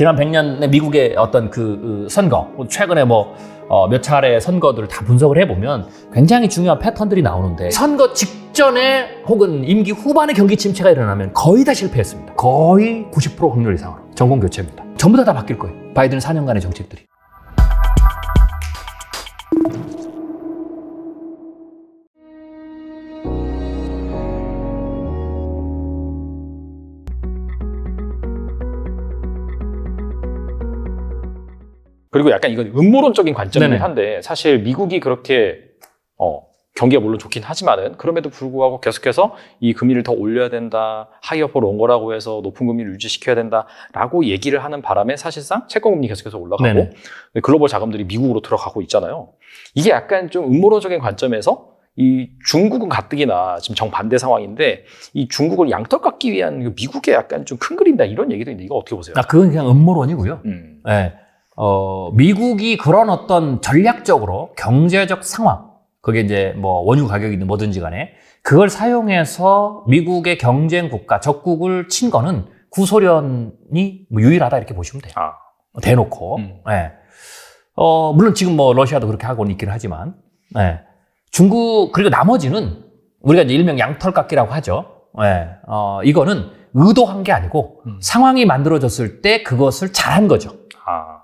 지난 100년의 미국의 어떤 그, 그 선거, 뭐 최근에 뭐 어, 몇 차례 선거들을 다 분석을 해보면 굉장히 중요한 패턴들이 나오는데 선거 직전에 혹은 임기 후반에 경기 침체가 일어나면 거의 다 실패했습니다. 거의 90% 확률 이상으로 전공 교체입니다. 전부 다 다 바뀔 거예요. 바이든 4년간의 정책들이. 그리고 약간 이건 음모론적인 관점이긴 네네. 한데 사실 미국이 그렇게 어, 경기가 물론 좋긴 하지만은 그럼에도 불구하고 계속해서 이 금리를 더 올려야 된다 하이어퍼로 온 거라고 해서 높은 금리를 유지시켜야 된다라고 얘기를 하는 바람에 사실상 채권금리 계속해서 올라가고 네네. 네, 글로벌 자금들이 미국으로 들어가고 있잖아요. 이게 약간 좀 음모론적인 관점에서 이 중국은 가뜩이나 지금 정반대 상황인데 이 중국을 양털 깎기 위한 미국의 약간 좀 큰 그림이다 이런 얘기도 있는데 이거 어떻게 보세요? 아, 그건 그냥 음모론이고요. 음. 네. 어, 미국이 그런 어떤 전략적으로 경제적 상황, 그게 이제 뭐 원유 가격이든 뭐든지 간에 그걸 사용해서 미국의 경쟁 국가, 적국을 친 거는 구소련이 뭐 유일하다 이렇게 보시면 돼요. 아. 뭐 대놓고. 음. 예. 어, 물론 지금 뭐 러시아도 그렇게 하고는 있기는 하지만, 예. 중국, 그리고 나머지는 우리가 이제 일명 양털깎이라고 하죠. 예. 어, 이거는 의도한 게 아니고 음. 상황이 만들어졌을 때 그것을 잘한 거죠. 아.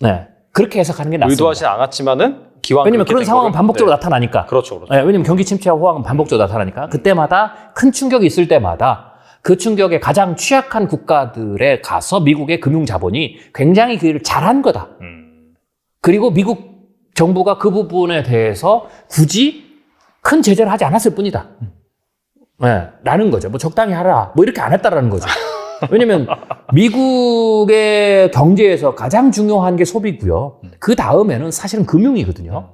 네. 그렇게 해석하는 게 낫습니다. 의도하진 않았지만은 기왕 왜냐면 그런 상황은 반복적으로 네. 나타나니까. 그렇죠, 그렇죠. 네, 왜냐면 경기 침체와 호황은 반복적으로 나타나니까 그때마다 큰 충격이 있을 때마다 그 충격에 가장 취약한 국가들에 가서 미국의 금융 자본이 굉장히 그 일을 잘한 거다. 음. 그리고 미국 정부가 그 부분에 대해서 굳이 큰 제재를 하지 않았을 뿐이다. 음. 네, 라는 거죠. 뭐 적당히 하라. 뭐 이렇게 안 했다라는 거죠. 왜냐면 미국의 경제에서 가장 중요한 게 소비고요. 그 다음에는 사실은 금융이거든요.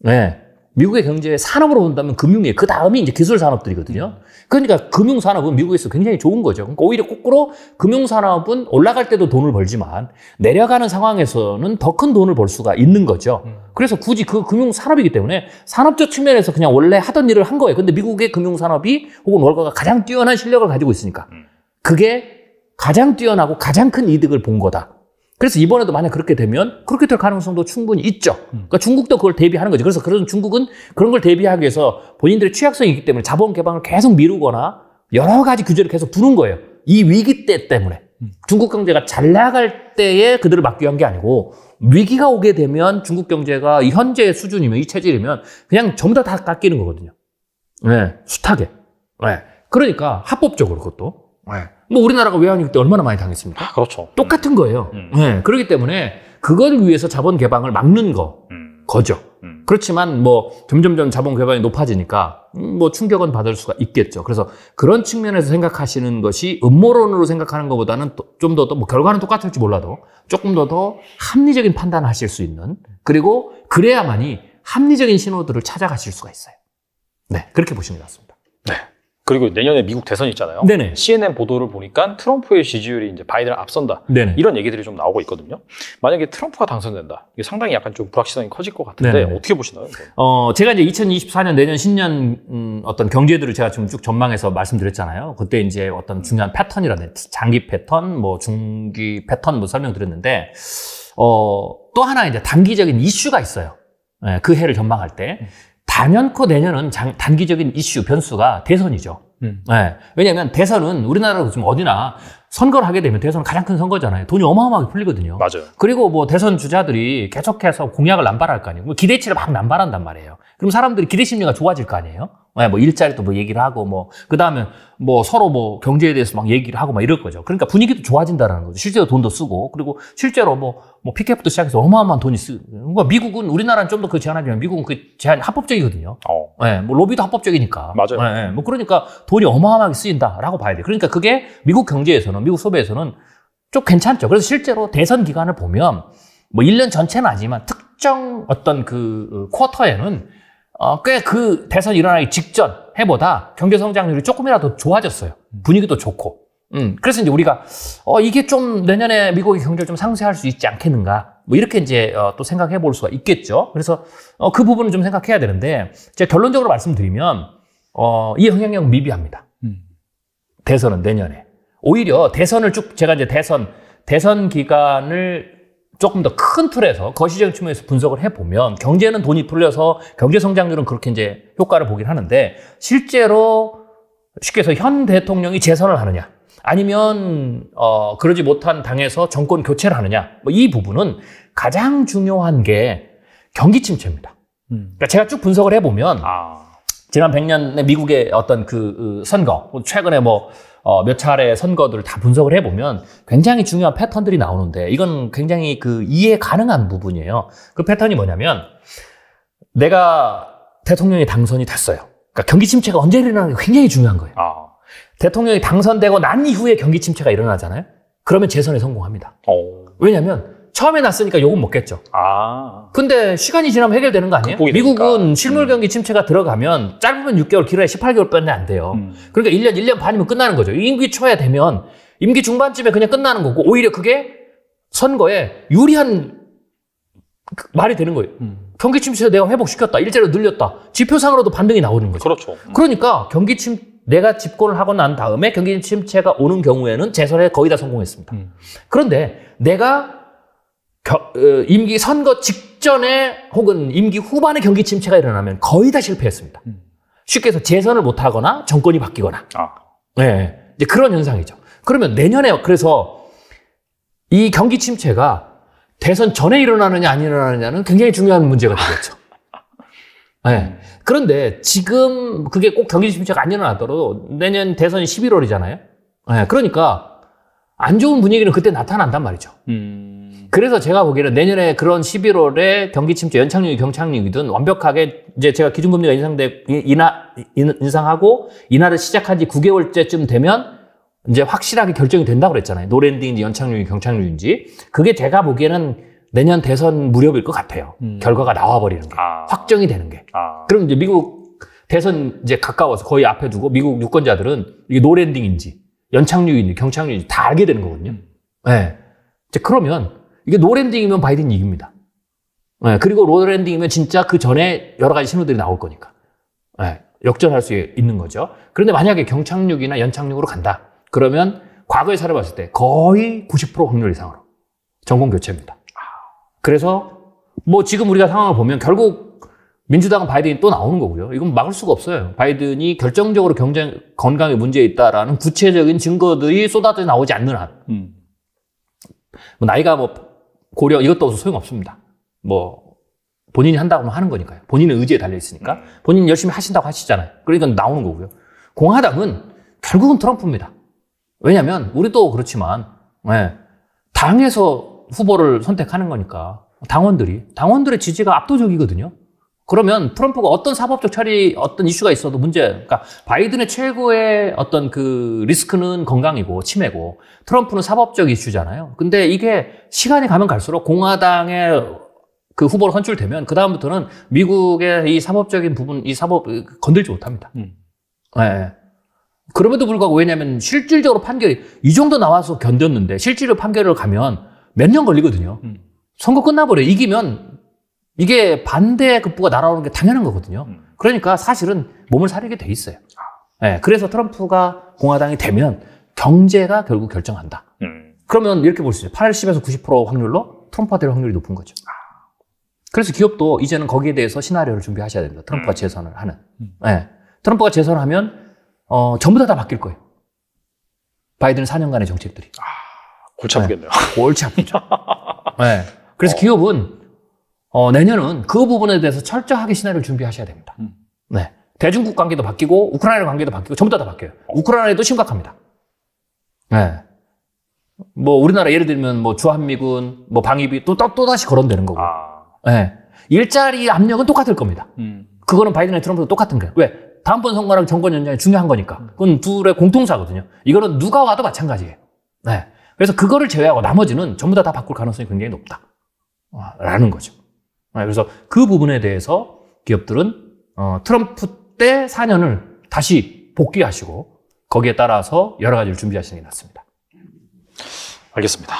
네. 미국의 경제 산업으로 본다면 금융이에요. 그 다음이 이제 기술 산업들이거든요. 그러니까 금융 산업은 미국에서 굉장히 좋은 거죠. 그러니까 오히려 거꾸로 금융 산업은 올라갈 때도 돈을 벌지만 내려가는 상황에서는 더 큰 돈을 벌 수가 있는 거죠. 음. 그래서 굳이 그 금융 산업이기 때문에 산업적 측면에서 그냥 원래 하던 일을 한 거예요. 근데 미국의 금융 산업이 혹은 월가가 가장 뛰어난 실력을 가지고 있으니까 음. 그게 가장 뛰어나고 가장 큰 이득을 본 거다. 그래서 이번에도 만약 그렇게 되면 그렇게 될 가능성도 충분히 있죠. 그러니까 중국도 그걸 대비하는 거죠. 그래서 그런 중국은 그런 걸 대비하기 위해서 본인들의 취약성이 있기 때문에 자본 개방을 계속 미루거나 여러 가지 규제를 계속 두는 거예요. 이 위기 때 때문에. 중국 경제가 잘 나갈 때에 그들을 막기 위한 게 아니고 위기가 오게 되면 중국 경제가 현재 수준이면 이 체질이면 그냥 전부 다 다 깎이는 거거든요. 네, 숱하게. 네. 그러니까 합법적으로 그것도. 네. 뭐 우리나라가 외환위기 때 얼마나 많이 당했습니까? 아, 그렇죠. 똑같은 거예요. 음. 네, 그렇기 때문에 그걸 위해서 자본 개방을 막는 거, 음. 거죠. 음. 그렇지만 뭐 점점점 자본 개방이 높아지니까 음, 뭐 충격은 받을 수가 있겠죠. 그래서 그런 측면에서 생각하시는 것이 음모론으로 생각하는 것보다는 좀더뭐 결과는 똑같을지 몰라도 조금 더 더 합리적인 판단을 하실 수 있는 그리고 그래야만이 합리적인 신호들을 찾아가실 수가 있어요. 네, 그렇게 보시면 좋습니다 네. 그리고 내년에 미국 대선 있잖아요. 네네. CNN 보도를 보니까 트럼프의 지지율이 이제 바이든을 앞선다. 네네. 이런 얘기들이 좀 나오고 있거든요. 만약에 트럼프가 당선된다. 이게 상당히 약간 좀 불확실성이 커질 것 같은데 네네. 어떻게 보시나요? 어, 제가 이제 2024년 내년 신년 음, 어떤 경제들을 제가 지금 쭉 전망해서 말씀드렸잖아요. 그때 이제 어떤 중요한 패턴이라든지 장기 패턴, 뭐 중기 패턴 뭐 설명드렸는데 어, 또 하나 이제 단기적인 이슈가 있어요. 예, 그 해를 전망할 때. 단연코 내년은 장, 단기적인 이슈 변수가 대선이죠. 음. 네. 예. 왜냐하면 대선은 우리나라로 지금 어디나 선거를 하게 되면 대선 가장 큰 선거잖아요. 돈이 어마어마하게 풀리거든요. 맞아요. 그리고 뭐 대선 주자들이 계속해서 공약을 남발할 거 아니에요. 뭐 기대치를 막 남발한단 말이에요. 그럼 사람들이 기대 심리가 좋아질 거 아니에요. 예, 뭐 일자리도 뭐 얘기를 하고 뭐 그다음에 뭐 서로 뭐 경제에 대해서 막 얘기를 하고 막 이럴 거죠. 그러니까 분위기도 좋아진다라는 거죠. 실제로 돈도 쓰고 그리고 실제로 뭐뭐 뭐 피켓부터 시작해서 어마어마한 돈이 쓰. 그러니까 미국은 우리나라는 좀 더 그 제한하지만 미국은 그 제한이 합법적이거든요. 어. 예, 뭐 로비도 합법적이니까. 맞아요. 예, 예, 뭐 그러니까 돈이 어마어마하게 쓰인다라고 봐야 돼. 그러니까 그게 미국 경제에서는 미국 소비에서는 좀 괜찮죠. 그래서 실제로 대선 기간을 보면 뭐 1년 전체는 아니지만 특정 어떤 그 어, 쿼터에는 어, 꽤 그 대선이 일어나기 직전 해보다 경제 성장률이 조금이라도 좋아졌어요. 분위기도 좋고. 음, 그래서 이제 우리가 어, 이게 좀 내년에 미국의 경제를 좀 상쇄할 수 있지 않겠는가. 뭐 이렇게 이제 어, 또 생각해 볼 수가 있겠죠. 그래서 어, 그부분을좀 생각해야 되는데 제가 결론적으로 말씀드리면 어, 이 영향력 미비합니다. 음. 대선은 내년에. 오히려 대선을 쭉 제가 이제 대선 대선 기간을 조금 더 큰 틀에서 거시적인 측면에서 분석을 해보면 경제는 돈이 풀려서 경제 성장률은 그렇게 이제 효과를 보긴 하는데 실제로 쉽게 해서 현 대통령이 재선을 하느냐 아니면 어 그러지 못한 당에서 정권 교체를 하느냐 뭐 이 부분은 가장 중요한 게 경기 침체입니다. 음. 그러니까 제가 쭉 분석을 해보면 아. 지난 100년에 미국의 어떤 그, 그 선거 뭐 최근에 뭐 어, 몇 차례 선거들을 다 분석을 해보면 굉장히 중요한 패턴들이 나오는데 이건 굉장히 그 이해 가능한 부분이에요. 그 패턴이 뭐냐면 내가 대통령이 당선이 됐어요. 그러니까 경기 침체가 언제 일어나는 게 굉장히 중요한 거예요. 아. 대통령이 당선되고 난 이후에 경기 침체가 일어나잖아요. 그러면 재선에 성공합니다. 오. 어. 왜냐하면 처음에 났으니까 욕은 먹겠죠. 아. 근데 시간이 지나면 해결되는 거 아니에요? 미국은 음. 실물 경기 침체가 들어가면 짧으면 6개월, 길어야 18개월밖에 안 돼요. 음. 그러니까 1년, 1년 반이면 끝나는 거죠. 임기 초에 되면 임기 중반쯤에 그냥 끝나는 거고 오히려 그게 선거에 유리한 말이 되는 거예요. 음. 경기 침체를 내가 회복시켰다. 일자로 늘렸다. 지표상으로도 반등이 나오는 거죠. 그렇죠. 음. 그러니까 경기 침 내가 집권을 하고 난 다음에 경기 침체가 오는 경우에는 재선에 거의 다 성공했습니다. 음. 그런데 내가 겨, 어, 임기 선거 직전에 혹은 임기 후반에 경기 침체가 일어나면 거의 다 실패했습니다. 음. 쉽게 해서 재선을 못하거나 정권이 바뀌거나. 아. 네, 이제 그런 현상이죠. 그러면 내년에 그래서 이 경기 침체가 대선 전에 일어나느냐 안 일어나느냐는 굉장히 중요한 문제가 되겠죠. 네. 음. 그런데 지금 그게 꼭 경기 침체가 안 일어나더라도 내년 대선이 11월이잖아요. 네. 그러니까 안 좋은 분위기는 그때 나타난단 말이죠. 음... 그래서 제가 보기에는 내년에 그런 11월에 경기 침체 연착륙이 경착륙이든 완벽하게 이제 제가 기준금리가 인상돼 인하 인상하고 인하를 시작한 지 9개월째쯤 되면 이제 확실하게 결정이 된다고 그랬잖아요. 노랜딩인지 연착륙이 경착륙인지 그게 제가 보기에는 내년 대선 무렵일 것 같아요. 음. 결과가 나와버리는 게 아. 확정이 되는 게. 아. 그럼 이제 미국 대선 이제 가까워서 거의 앞에 두고 미국 유권자들은 이게 노랜딩인지 연착륙인지 경착륙인지 다 알게 되는 거거든요. 네. 이제 그러면 이게 노랜딩이면 바이든이 이깁니다. 네. 예, 그리고 로랜딩이면 진짜 그 전에 여러 가지 신호들이 나올 거니까. 네. 역전할 수 있는 거죠. 그런데 만약에 경착륙이나 연착륙으로 간다. 그러면 과거에 살아봤을 때 거의 90% 확률 이상으로 전공 교체입니다. 그래서 뭐 지금 우리가 상황을 보면 결국 민주당은 바이든이 또 나오는 거고요. 이건 막을 수가 없어요. 바이든이 결정적으로 경쟁 건강에 문제 있다라는 구체적인 증거들이 쏟아져 나오지 않는 한, 음. 뭐 나이가 뭐 고려 이것도 없어 소용없습니다. 뭐 본인이 한다고 하는 거니까요. 본인의 의지에 달려 있으니까 본인 열심히 하신다고 하시잖아요. 그러니까 나오는 거고요. 공화당은 결국은 트럼프입니다. 왜냐하면 우리도 그렇지만 네, 당에서 후보를 선택하는 거니까 당원들이 당원들의 지지가 압도적이거든요. 그러면 트럼프가 어떤 사법적 처리, 어떤 이슈가 있어도 문제, 그러니까 바이든의 최고의 어떤 그 리스크는 건강이고 치매고 트럼프는 사법적 이슈잖아요. 근데 이게 시간이 가면 갈수록 공화당의 그 후보로 선출되면 그다음부터는 미국의 이 사법적인 부분, 이 사법 건들지 못합니다. 음. 네. 그럼에도 불구하고 왜냐하면 실질적으로 판결이 이 정도 나와서 견뎠는데 실질로 판결을 가면 몇 년 걸리거든요. 음. 선거 끝나버려 이기면 이게 반대 극부가 날아오는 게 당연한 거거든요. 음. 그러니까 사실은 몸을 사리게 돼 있어요. 네, 그래서 트럼프가 공화당이 되면 경제가 결국 결정한다. 음. 그러면 이렇게 볼 수 있어요. 80에서 90% 확률로 트럼프가 될 확률이 높은 거죠. 아. 그래서 기업도 이제는 거기에 대해서 시나리오를 준비하셔야 됩니다. 트럼프가 음. 재선을 하는. 네, 트럼프가 재선을 하면 어, 전부 다 다 바뀔 거예요. 바이든 4년간의 정책들이. 아, 골치 아프겠네요. 네, 골치 아프죠. 네. 그래서 어. 기업은 어, 내년은 그 부분에 대해서 철저하게 시나리오를 준비하셔야 됩니다. 음. 네. 대중국 관계도 바뀌고 우크라이나 관계도 바뀌고 전부 다, 다 바뀌어요. 우크라이나에도 심각합니다. 네. 뭐 우리나라 예를 들면 뭐 주한미군 뭐 방위비 또또 또 다시 거론되는 거고. 아. 네. 일자리 압력은 똑같을 겁니다. 음. 그거는 바이든의 트럼프도 똑같은 거예요. 왜? 다음번 선거랑 정권 연장이 중요한 거니까. 그건 둘의 공통사거든요. 이거는 누가 와도 마찬가지예요. 네. 그래서 그거를 제외하고 나머지는 전부 다 다 바꿀 가능성이 굉장히 높다. 라는 거죠. 네, 그래서 그 부분에 대해서 기업들은 어, 트럼프 때 4년을 다시 복귀하시고 거기에 따라서 여러 가지를 준비하시는 게 낫습니다. 알겠습니다.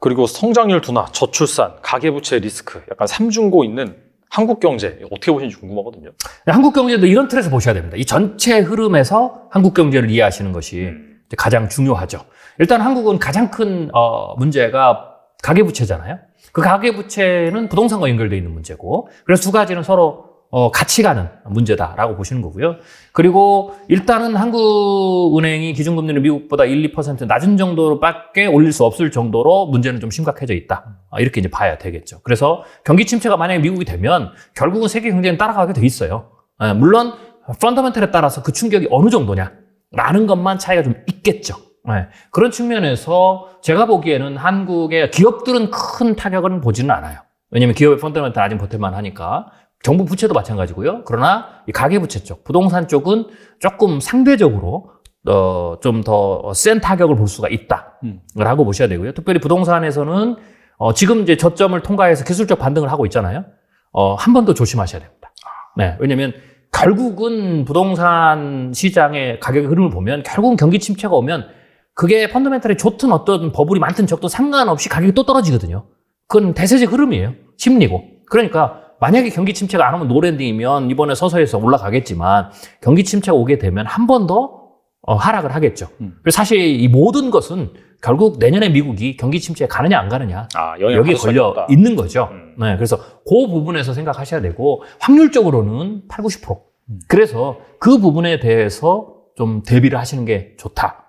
그리고 성장률 둔화, 저출산, 가계부채 리스크, 약간 삼중고 있는 한국 경제 어떻게 보시는지 궁금하거든요. 네, 한국 경제도 이런 틀에서 보셔야 됩니다. 이 전체 흐름에서 한국 경제를 이해하시는 것이 음. 가장 중요하죠. 일단 한국은 가장 큰 어, 문제가 가계부채잖아요. 그 가계부채는 부동산과 연결되어 있는 문제고 그래서 두 가지는 서로 어, 같이 가는 문제다라고 보시는 거고요. 그리고 일단은 한국은행이 기준금리를 미국보다 1, 2% 낮은 정도로밖에 올릴 수 없을 정도로 문제는 좀 심각해져 있다. 아, 이렇게 이제 봐야 되겠죠. 그래서 경기 침체가 만약에 미국이 되면 결국은 세계 경제는 따라가게 돼 있어요. 아, 물론 펀더멘털에 따라서 그 충격이 어느 정도냐라는 것만 차이가 좀 있겠죠. 네. 그런 측면에서 제가 보기에는 한국의 기업들은 큰 타격은 보지는 않아요. 왜냐하면 기업의 펀더멘트 아직 버틸만 하니까 정부 부채도 마찬가지고요. 그러나 가계 부채 쪽, 부동산 쪽은 조금 상대적으로 어, 좀 더 센 타격을 볼 수가 있다라고 음. 보셔야 되고요. 특별히 부동산에서는 어, 지금 이제 저점을 통과해서 기술적 반등을 하고 있잖아요. 어, 한 번 더 조심하셔야 됩니다. 네, 왜냐하면 결국은 부동산 시장의 가격의 흐름을 보면 결국은 경기 침체가 오면 그게 펀더멘털이 좋든 어떤 버블이 많든 적도 상관없이 가격이 또 떨어지거든요. 그건 대세적 흐름이에요. 심리고. 그러니까 만약에 경기 침체가 안 오면 노랜딩이면 이번에 서서히서 올라가겠지만 경기 침체가 오게 되면 한 번 더 어, 하락을 하겠죠. 음. 그래서 사실 이 모든 것은 결국 내년에 미국이 경기 침체에 가느냐 안 가느냐 아, 여기에 걸려 있다. 있는 거죠. 음. 네, 그래서 그 부분에서 생각하셔야 되고 확률적으로는 8, 90%. 음. 그래서 그 부분에 대해서 좀 대비를 하시는 게 좋다.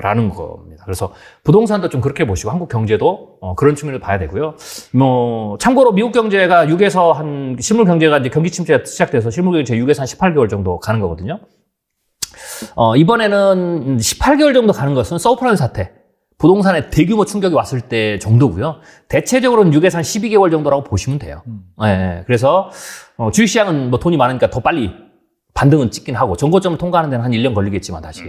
라는 겁니다. 그래서 부동산도 좀 그렇게 보시고 한국 경제도 어, 그런 측면을 봐야 되고요. 뭐 참고로 미국 경제가 6에서 한 실물 경제가 이제 경기 침체가 시작돼서 실물 경제 6에서 한 18개월 정도 가는 거거든요. 어, 이번에는 18개월 정도 가는 것은 서프라임 브 사태, 부동산의 대규모 충격이 왔을 때 정도고요. 대체적으로는 6에서 한 12개월 정도라고 보시면 돼요. 음. 예, 그래서 어, 주식시장은 뭐 돈이 많으니까 더 빨리 반등은 찍긴 하고 전고점을 통과하는 데는 한 1년 걸리겠지만 다시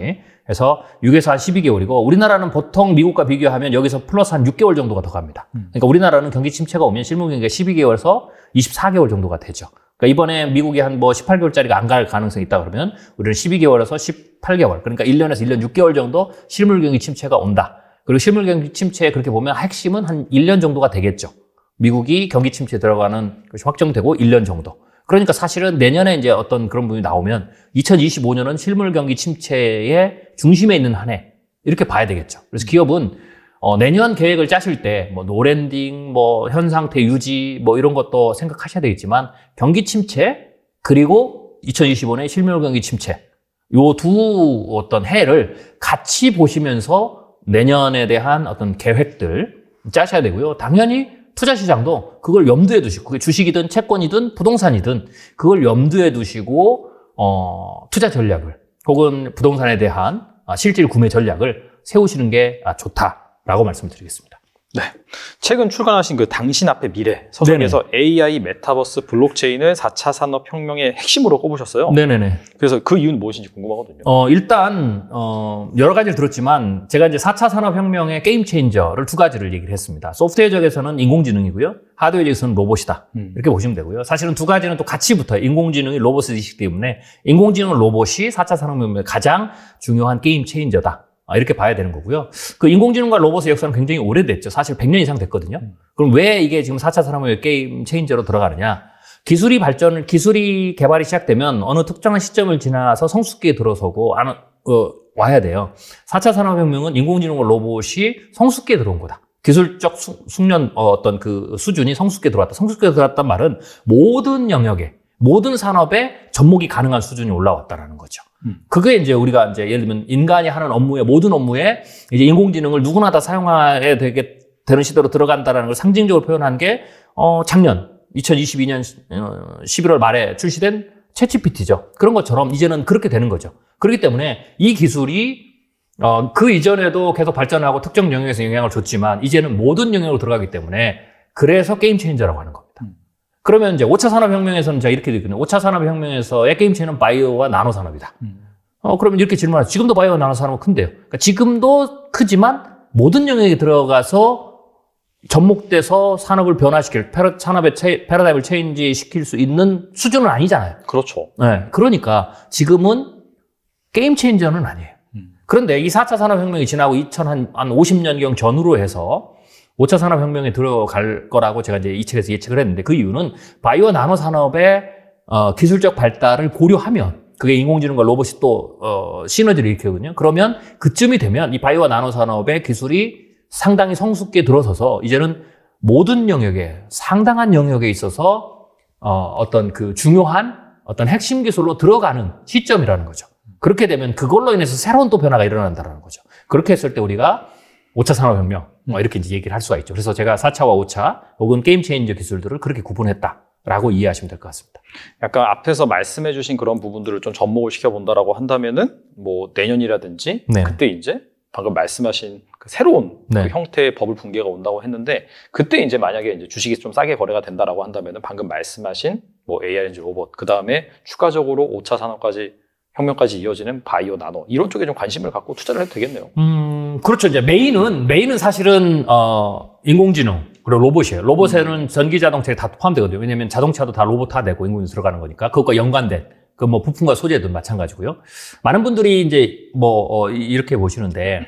그래서 6에서 한 12개월이고 우리나라는 보통 미국과 비교하면 여기서 플러스 한 6개월 정도가 더 갑니다. 음. 그러니까 우리나라는 경기 침체가 오면 실물경기가 12개월에서 24개월 정도가 되죠. 그러니까 이번에 미국이 한 뭐 18개월짜리가 안 갈 가능성이 있다 그러면 우리는 12개월에서 18개월 그러니까 1년에서 1년 6개월 정도 실물경기 침체가 온다. 그리고 실물경기 침체 그렇게 보면 핵심은 한 1년 정도가 되겠죠. 미국이 경기 침체에 들어가는 것이 확정되고 1년 정도. 그러니까 사실은 내년에 이제 어떤 그런 부 분이 나오면 2025년은 실물 경기 침체의 중심에 있는 한 해 이렇게 봐야 되겠죠. 그래서 음. 기업은 어, 내년 계획을 짜실 때 뭐 노랜딩, 뭐 현 상태 유지 뭐 이런 것도 생각하셔야 되겠지만 경기 침체 그리고 2025년 실물 경기 침체 요 두 어떤 해를 같이 보시면서 내년에 대한 어떤 계획들 짜셔야 되고요. 당연히 투자 시장도 그걸 염두에 두시고 그게 주식이든 채권이든 부동산이든 그걸 염두에 두시고 어, 투자 전략을 혹은 부동산에 대한 아, 실질 구매 전략을 세우시는 게 아, 좋다라고 말씀드리겠습니다. 네. 최근 출간하신 그 당신 앞에 미래 서적에서 AI, 메타버스, 블록체인을 4차 산업혁명의 핵심으로 꼽으셨어요. 네네네. 그래서 그 이유는 무엇인지 궁금하거든요. 어, 일단, 어, 여러 가지를 들었지만 제가 이제 4차 산업혁명의 게임 체인저를 두 가지를 얘기를 했습니다. 소프트웨어적에서는 인공지능이고요. 하드웨어적에서는 로봇이다. 음. 이렇게 보시면 되고요. 사실은 두 가지는 또 같이 붙어요. 인공지능이 로봇이기 때문에 인공지능 로봇이 4차 산업혁명의 가장 중요한 게임 체인저다. 아, 이렇게 봐야 되는 거고요. 그 인공지능과 로봇의 역사는 굉장히 오래됐죠. 사실 100년 이상 됐거든요. 음. 그럼 왜 이게 지금 4차 산업의 게임 체인저로 들어가느냐? 기술이 발전을 기술이 개발이 시작되면 어느 특정한 시점을 지나서 성숙기에 들어서고 안, 어, 와야 돼요. 4차 산업혁명은 인공지능과 로봇이 성숙기에 들어온 거다. 기술적 숙련 어, 어떤 그 수준이 성숙기에 들어왔다. 성숙기에 들어왔단 말은 모든 영역에 모든 산업에 접목이 가능한 수준이 올라왔다라는 거죠. 음. 그게 이제 우리가 이제 예를 들면 인간이 하는 업무에 모든 업무에 이제 인공지능을 누구나 다 사용하게 되게 되는 시대로 들어간다라는 걸 상징적으로 표현한 게 어, 작년 2022년 11월 어, 말에 출시된 채취피티죠. 그런 것처럼 이제는 그렇게 되는 거죠. 그렇기 때문에 이 기술이 어, 그 이전에도 계속 발전하고 특정 영역에서 영향을 줬지만 이제는 모든 영역으로 들어가기 때문에 그래서 게임 체인저라고 하는 겁니다. 그러면 이제 5차 산업혁명에서는 제가 이렇게 되거든요. 5차 산업혁명에서의 게임체는 바이오와 나노 산업이다. 음. 어, 그러면 이렇게 질문하죠. 지금도 바이오와 나노 산업은 큰데요. 그러니까 지금도 크지만 모든 영역에 들어가서 접목돼서 산업을 변화시킬 패러, 산업의 체, 패러다임을 체인지 시킬 수 있는 수준은 아니잖아요. 그렇죠. 네, 그러니까 지금은 게임 체인저는 아니에요. 음. 그런데 이 4차 산업혁명이 지나고 2000한 50년경 전후로 해서 5차 산업혁명에 들어갈 거라고 제가 이제 이 책에서 예측을 했는데 그 이유는 바이오 나노 산업의 어, 기술적 발달을 고려하면 그게 인공지능과 로봇이 또 어, 시너지를 일으키거든요. 그러면 그쯤이 되면 이 바이오 나노 산업의 기술이 상당히 성숙기에 들어서서 이제는 모든 영역에 상당한 영역에 있어서 어, 어떤 그 중요한 어떤 핵심 기술로 들어가는 시점이라는 거죠. 그렇게 되면 그걸로 인해서 새로운 또 변화가 일어난다는 거죠. 그렇게 했을 때 우리가 5차 산업혁명, 뭐 이렇게 이제 얘기를 할 수가 있죠. 그래서 제가 4차와 5차 혹은 게임 체인저 기술들을 그렇게 구분했다. 라고 이해하시면 될 것 같습니다. 약간 앞에서 말씀해 주신 그런 부분들을 좀 접목을 시켜본다라고 한다면은 뭐 내년이라든지 네. 그때 이제 방금 말씀하신 그 새로운 그 네. 그 형태의 버블 붕괴가 온다고 했는데 그때 이제 만약에 이제 주식이 좀 싸게 거래가 된다라고 한다면은 방금 말씀하신 뭐 AR 엔진 로봇 그 다음에 추가적으로 5차 산업까지 혁명까지 이어지는 바이오 나노 이런 쪽에 좀 관심을 갖고 투자를 해도 되겠네요. 음, 그렇죠. 이제 메인은 메인은 사실은 어 인공지능 그리고 로봇이에요. 로봇에는 음. 전기 자동차에 다 포함되거든요. 왜냐하면 자동차도 다 로봇화되고 인공지능 들어가는 거니까 그것과 연관된 그 뭐 부품과 소재도 마찬가지고요. 많은 분들이 이제 뭐 어, 이렇게 보시는데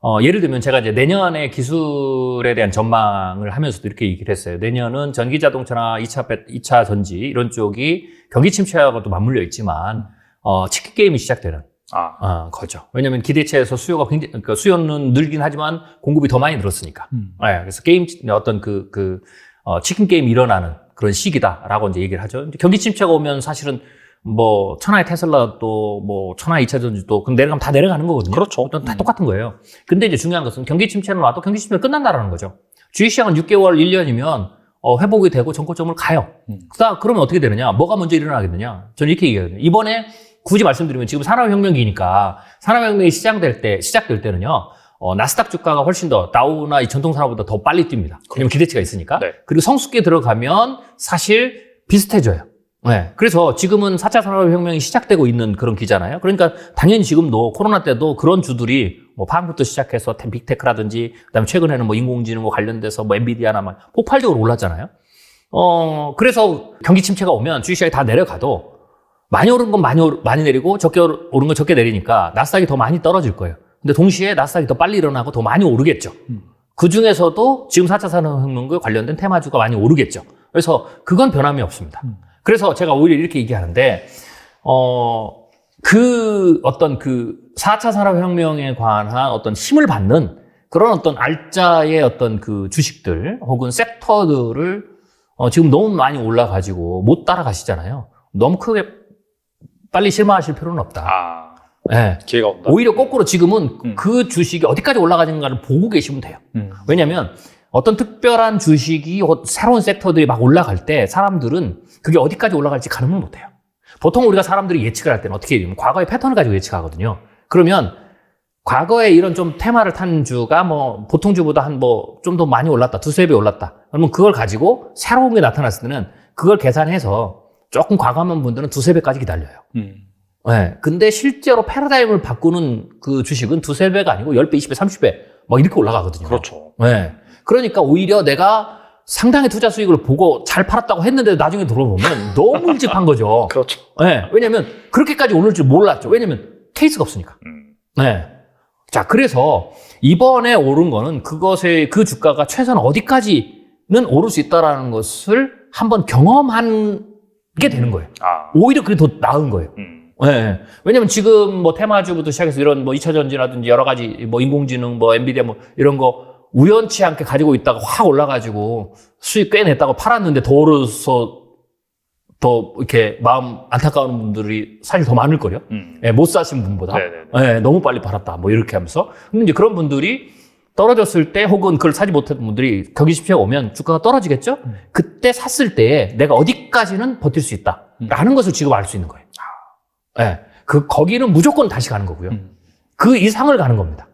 어, 예를 들면 제가 이제 내년에 기술에 대한 전망을 하면서도 이렇게 얘기를 했어요. 내년은 전기 자동차나 2차, 2차 전지 이런 쪽이 경기 침체하고도 맞물려 있지만 음. 어, 치킨 게임이 시작되는 아. 어, 거죠. 왜냐하면 기대치에서 수요가 굉장히 그러니까 수요는 늘긴 하지만 공급이 더 많이 늘었으니까. 음. 네, 그래서 게임 어떤 그그 그, 어, 치킨 게임 일어나는 그런 시기다라고 이제 얘기를 하죠. 이제 경기 침체가 오면 사실은 뭐 천하의 테슬라 또뭐 천하 의 이차 전지 또 그럼 내려가면 다 내려가는 거거든요. 그렇죠. 다 음. 똑같은 거예요. 근데 이제 중요한 것은 경기 침체는 와도 경기 침체는 끝난다라는 거죠. 주식 시장은 6개월, 1년이면 어, 회복이 되고 정고점을 가요. 음. 그다 그러면 어떻게 되느냐? 뭐가 먼저 일어나겠느냐? 저는 이렇게 얘기해요. 이번에 굳이 말씀드리면 지금 산업혁명기니까 산업혁명이 시작될 때 시작될 때는요. 어, 나스닥 주가가 훨씬 더 다우나 이 전통 산업보다 더 빨리 뜁니다. 왜냐면 그렇죠. 기대치가 있으니까. 네. 그리고 성숙기에 들어가면 사실 비슷해져요. 네. 그래서 지금은 4차 산업혁명이 시작되고 있는 그런 기잖아요. 그러니까 당연히 지금도 코로나 때도 그런 주들이 뭐 파운부터 시작해서 빅테크라든지 그다음에 최근에는 뭐 인공지능과 뭐 관련돼서 뭐 엔비디아나 막 폭발적으로 올랐잖아요. 어, 그래서 경기 침체가 오면 주식시장이 다 내려가도 많이 오른 건 많이, 오르, 많이 내리고 적게 오른 건 적게 내리니까 나스닥이 더 많이 떨어질 거예요. 근데 동시에 나스닥이 더 빨리 일어나고 더 많이 오르겠죠. 음. 그 중에서도 지금 4차 산업혁명과 관련된 테마주가 많이 오르겠죠. 그래서 그건 변함이 없습니다. 음. 그래서 제가 오히려 이렇게 얘기하는데, 어, 그 어떤 그 4차 산업혁명에 관한 어떤 힘을 받는 그런 어떤 알짜의 어떤 그 주식들 혹은 섹터들을 어, 지금 너무 많이 올라가지고 못 따라가시잖아요. 너무 크게 빨리 실망하실 필요는 없다. 아, 네. 기회가 온다. 오히려 거꾸로 지금은 음. 그 주식이 어디까지 올라가는가를 보고 계시면 돼요. 음. 왜냐하면 어떤 특별한 주식이 새로운 섹터들이 막 올라갈 때 사람들은 그게 어디까지 올라갈지 가늠을 못해요. 보통 우리가 사람들이 예측을 할 때는 어떻게 되면 냐 과거의 패턴을 가지고 예측하거든요. 그러면 과거에 이런 좀 테마를 탄 주가 뭐 보통 주보다 한 뭐 좀 더 많이 올랐다, 두세 배 올랐다. 그러면 그걸 가지고 새로운 게 나타났을 때는 그걸 계산해서 조금 과감한 분들은 두세 배까지 기다려요. 음. 네. 근데 실제로 패러다임을 바꾸는 그 주식은 두세 배가 아니고 열배 이십 배3 0 배막 이렇게 올라가거든요. 그렇죠. 네. 그러니까 오히려 내가 상당히 투자 수익을 보고 잘 팔았다고 했는데 나중에 돌아보면 너무 일찍 한 거죠. 그렇죠. 네. 왜냐면 그렇게까지 오를 줄 몰랐죠. 왜냐면 케이스가 없으니까. 네. 자, 그래서 이번에 오른 거는 그것의 그 주가가 최소한 어디까지는 오를 수 있다라는 것을 한번 경험한 게 되는 거예요. 아. 오히려 그게 더 나은 거예요. 음. 네. 왜냐면 지금 뭐 테마주부터 시작해서 이런 뭐 2차 전지라든지 여러 가지 뭐 인공지능 뭐 엔비디아 뭐 이런 거 우연치 않게 가지고 있다가 확 올라가지고 수익 꽤 냈다고 팔았는데 더 오르서 더 이렇게 마음 안타까운 분들이 사실 더 많을 거요. 음. 예 음. 네, 못 사신 분보다 네, 네, 네. 예, 너무 빨리 팔았다 뭐 이렇게 하면서 근데 이제 그런 분들이 떨어졌을 때 혹은 그걸 사지 못했던 분들이 경기지표가 오면 주가가 떨어지겠죠? 음. 그때 샀을 때 내가 어디까지는 버틸 수 음. 있다라는 음. 것을 지금 알 수 있는 거예요. 아. 예. 네. 그 거기는 무조건 다시 가는 거고요. 음. 그 이상을 가는 겁니다.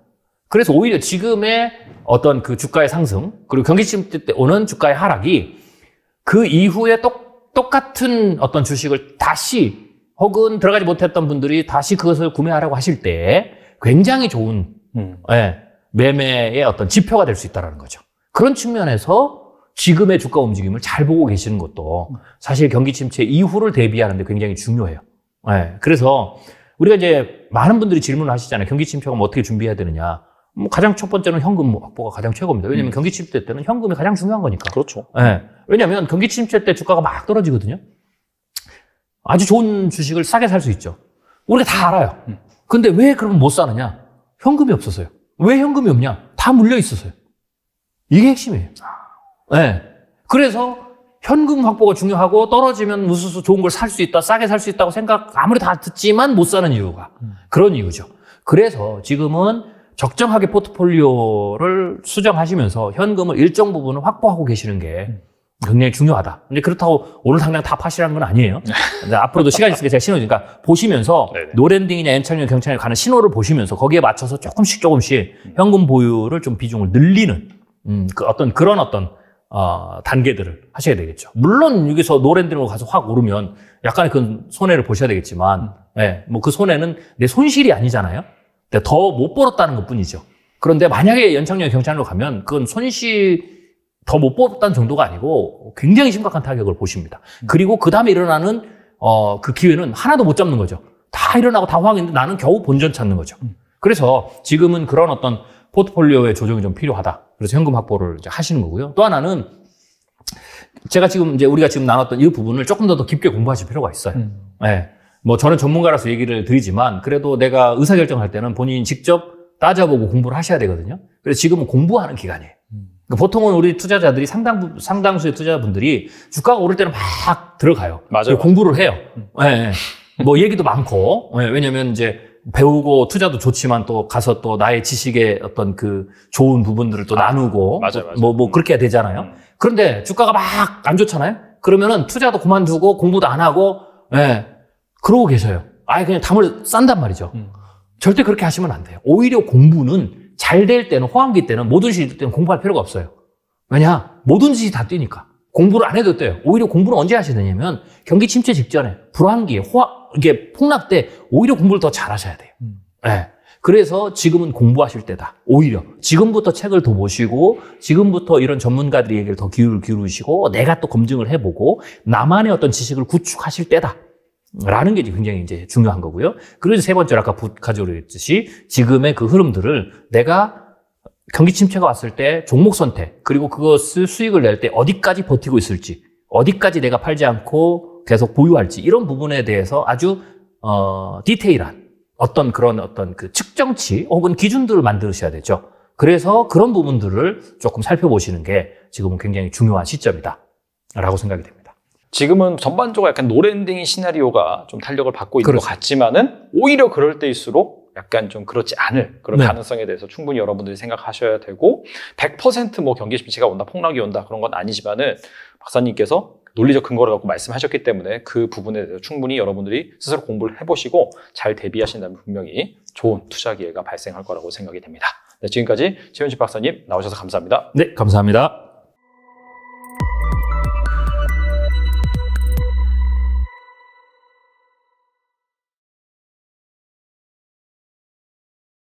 그래서 오히려 지금의 어떤 그 주가의 상승 그리고 경기지표 때 오는 주가의 하락이 그 이후에 똑, 똑같은 어떤 주식을 다시 혹은 들어가지 못했던 분들이 다시 그것을 구매하라고 하실 때 굉장히 좋은 음. 예. 네. 매매의 어떤 지표가 될 수 있다는 거죠. 그런 측면에서 지금의 주가 움직임을 잘 보고 계시는 것도 사실 경기 침체 이후를 대비하는데 굉장히 중요해요. 네. 그래서 우리가 이제 많은 분들이 질문을 하시잖아요. 경기 침체가 뭐 어떻게 준비해야 되느냐. 뭐 가장 첫 번째는 현금 확보가 가장 최고입니다. 왜냐하면 음. 경기 침체 때는 현금이 가장 중요한 거니까. 그렇죠. 네. 예. 왜냐하면 경기 침체 때 주가가 막 떨어지거든요. 아주 좋은 주식을 싸게 살 수 있죠. 우리가 다 알아요. 음. 근데 왜그러면못 사느냐? 현금이 없어서요. 왜 현금이 없냐? 다 물려 있었어요. 이게 핵심이에요. 네. 그래서 현금 확보가 중요하고 떨어지면 우수수 좋은 걸 살 수 있다, 싸게 살 수 있다고 생각 아무리 다 듣지만 못 사는 이유가 음. 그런 이유죠. 그래서 지금은 적정하게 포트폴리오를 수정하시면서 현금을 일정 부분을 확보하고 계시는 게 음. 굉장히 중요하다. 근데 그렇다고 오늘 당장 다 파시라는 건 아니에요. 네. 앞으로도 시간이 있으니까 제가 신호니까 그러니까 보시면서 네, 네. 노랜딩이나 엔차이나 경찰에 관한 신호를 보시면서 거기에 맞춰서 조금씩 조금씩 현금 보유를 좀 비중을 늘리는 음, 그 어떤 그런 어떤 어, 단계들을 하셔야 되겠죠. 물론 여기서 노랜딩으로 가서 확 오르면 약간의 그 손해를 보셔야 되겠지만, 예, 네, 뭐 뭐그 손해는 내 손실이 아니잖아요. 더 못 벌었다는 것 뿐이죠. 그런데 만약에 연착륙 경찰로 가면 그건 손실 더못 뽑았다는 정도가 아니고 굉장히 심각한 타격을 보십니다. 그리고 그 다음에 일어나는 어, 그 기회는 하나도 못 잡는 거죠. 다 일어나고 다황했는데 나는 겨우 본전 찾는 거죠. 음. 그래서 지금은 그런 어떤 포트폴리오의 조정이 좀 필요하다. 그래서 현금 확보를 하시는 거고요. 또 하나는 제가 지금 이제 우리가 지금 나눴던 이 부분을 조금 더, 깊게 공부하실 필요가 있어요. 음. 네. 뭐 저는 전문가라서 얘기를 드리지만 그래도 내가 의사결정할 때는 본인 이 직접 따져보고 공부를 하셔야 되거든요. 그래서 지금은 공부하는 기간이에요. 그러니까 보통은 우리 투자자들이 상당 상당수의 투자자분들이 주가가 오를 때는 막 들어가요. 맞아요. 공부를 해요. 네. 뭐 얘기도 많고 네. 왜냐면 이제 배우고 투자도 좋지만 또 가서 또 나의 지식의 어떤 그 좋은 부분들을 또 아, 나누고 뭐뭐 뭐, 뭐, 뭐 음. 그렇게 해야 되잖아요. 음. 그런데 주가가 막 안 좋잖아요. 그러면은 투자도 그만두고 공부도 안 하고 예. 네. 그러고 계셔요. 아예 그냥 담을 싼단 말이죠. 절대 그렇게 하시면 안 돼요. 오히려 공부는 잘될 때는 호황기 때는 모든 시기 때는 공부할 필요가 없어요. 왜냐? 모든 짓이 다 뛰니까. 공부를 안 해도 돼요. 오히려 공부를 언제 하시느냐면 경기 침체 직전에 불황기, 호황, 이게 폭락 때 오히려 공부를 더 잘하셔야 돼요. 음. 네. 그래서 지금은 공부하실 때다. 오히려 지금부터 책을 더 보시고 지금부터 이런 전문가들의 얘기를 더 기울 기울이시고 내가 또 검증을 해보고 나만의 어떤 지식을 구축하실 때다. 라는 게 굉장히 이제 중요한 거고요. 그리고 세 번째로 아까 북카즈로 했듯이 지금의 그 흐름들을 내가 경기 침체가 왔을 때 종목 선택 그리고 그것을 수익을 낼 때 어디까지 버티고 있을지 어디까지 내가 팔지 않고 계속 보유할지 이런 부분에 대해서 아주 어 디테일한 어떤 그런 어떤 그 측정치 혹은 기준들을 만드셔야 되죠. 그래서 그런 부분들을 조금 살펴보시는 게 지금은 굉장히 중요한 시점이다라고 생각이 됩니다. 지금은 전반적으로 약간 노랜딩 시나리오가 좀 탄력을 받고 있는 그렇죠. 것 같지만은 오히려 그럴 때일수록 약간 좀 그렇지 않을 그런 네. 가능성에 대해서 충분히 여러분들이 생각하셔야 되고 100%뭐 경기 심체가 온다 폭락이 온다 그런 건 아니지만은 박사님께서 논리적 근거를 갖고 말씀하셨기 때문에 그 부분에 대해서 충분히 여러분들이 스스로 공부를 해보시고 잘 대비하신다면 분명히 좋은 투자 기회가 발생할 거라고 생각이 됩니다. 네, 지금까지 최윤식 박사님 나오셔서 감사합니다. 네, 감사합니다.